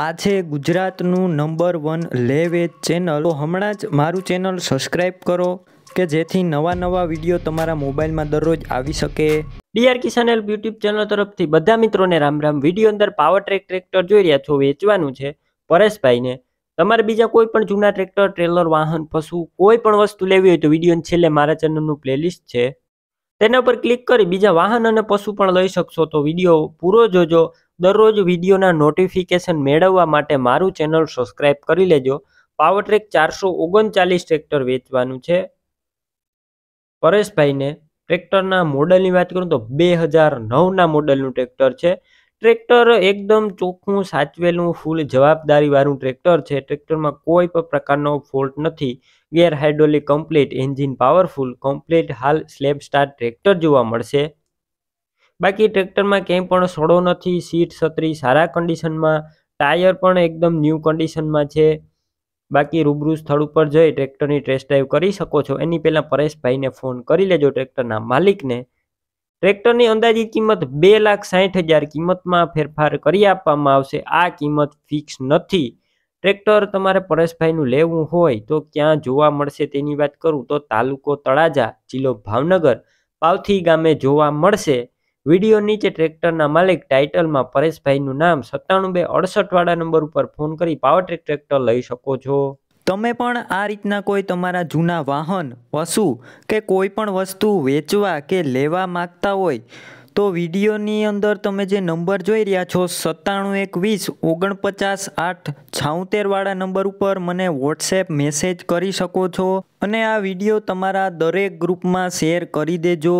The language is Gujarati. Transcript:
આજે ગુજરાતનું નંબર વન લેવેજ ચેનલ તો હમણાં જ મારું ચેનલ સબસ્ક્રાઈબ કરો કે જેથી નવા નવા વિડીયો તમારા મોબાઈલમાં દરરોજ આવી શકે DR Kisan help YouTube channel તરફથી બધા મિત્રોને રામ રામ વિડીયો અંદર પાવર ટ્રેક ટ્રેક્ટર જોઈ રહ્યા છો વેચવાનું છે પરેશભાઈને તમારે બીજા કોઈ પણ જૂના ટ્રેક્ટર ટ્રેલર વાહન પશુ કોઈ પણ વસ્તુ લેવી હોય તો વિડીયો છેલ્લે મારા ચેનલનું પ્લેલિસ્ટ છે તેના પર ક્લિક કરી બીજા વાહન અને પશુ પણ લઈ શકશો તો વિડીયો પૂરો જોજો દરરોજ વિડીયોના નોટિફિકેશન મેળવવા માટે મારું ચેનલ સબસ્ક્રાઈબ કરી લેજો પાવર ટ્રેક ચારસો ઓગણચાલીસ ટ્રેક્ટર વેચવાનું છે પરેશભાઈને ટ્રેક્ટરના મોડલની વાત કરું તો બે હજાર નવના મોડલનું ટ્રેક્ટર છે ટ્રેક્ટર એકદમ ચોખ્ખું સાચવેલું ફૂલ જવાબદારીવાળું ટ્રેક્ટર છે ટ્રેક્ટરમાં કોઈ પણ પ્રકારનો ફોલ્ટ નથી gear hydraulic complete engine powerful complete હાલ સ્લેબ સ્ટાર ટ્રેક્ટર જોવા મળશે બાકી ટ્રેક્ટરમાં ક્યાંય પણ સડો નથી સીટ છત્રી સારા કન્ડિશનમાં ટાયર પણ એકદમ ન્યૂ કન્ડિશનમાં છે બાકી રૂબરૂ સ્થળ ઉપર જઈ ટ્રેક્ટરની ટેસ્ટ ડ્રાઈવ કરી શકો છો એની પહેલાં પરેશભાઈને ફોન કરી લેજો ટ્રેક્ટરના માલિકને ટ્રેક્ટરની અંદાજિત કિંમત બે લાખ સાહીઠ હજાર કિંમતમાં ફેરફાર કરી આપવામાં આવશે આ કિંમત ફિક્સ નથી ટ્રેક્ટર તમારે પરેશભાઈનું લેવું હોય તો ક્યાં જોવા મળશે તેની વાત કરું તો તાલુકો તળાજા જિલ્લો ભાવનગર પાવથી ગામે જોવા મળશે વિડીયો નીચે ટ્રેક્ટરના માલિક ટાઇટલમાં પરેશભાઈનું નામ સત્તાણું બે અડસઠવાળા નંબર ઉપર ફોન કરી પાવર ટ્રેક ટ્રેક્ટર લઈ શકો છો તમે પણ આ રીતના કોઈ તમારા જૂના વાહન પશુ કે કોઈ પણ વસ્તુ વેચવા કે લેવા માગતા હોય તો વિડીયોની અંદર તમે જે નંબર જોઈ રહ્યા છો સત્તાણું એકવીસ ઓગણપચાસ આઠ છાઉતેરવાળા નંબર ઉપર મને વોટ્સએપ મેસેજ કરી શકો છો અને આ વિડીયો તમારા દરેક ગ્રુપમાં શેર કરી દેજો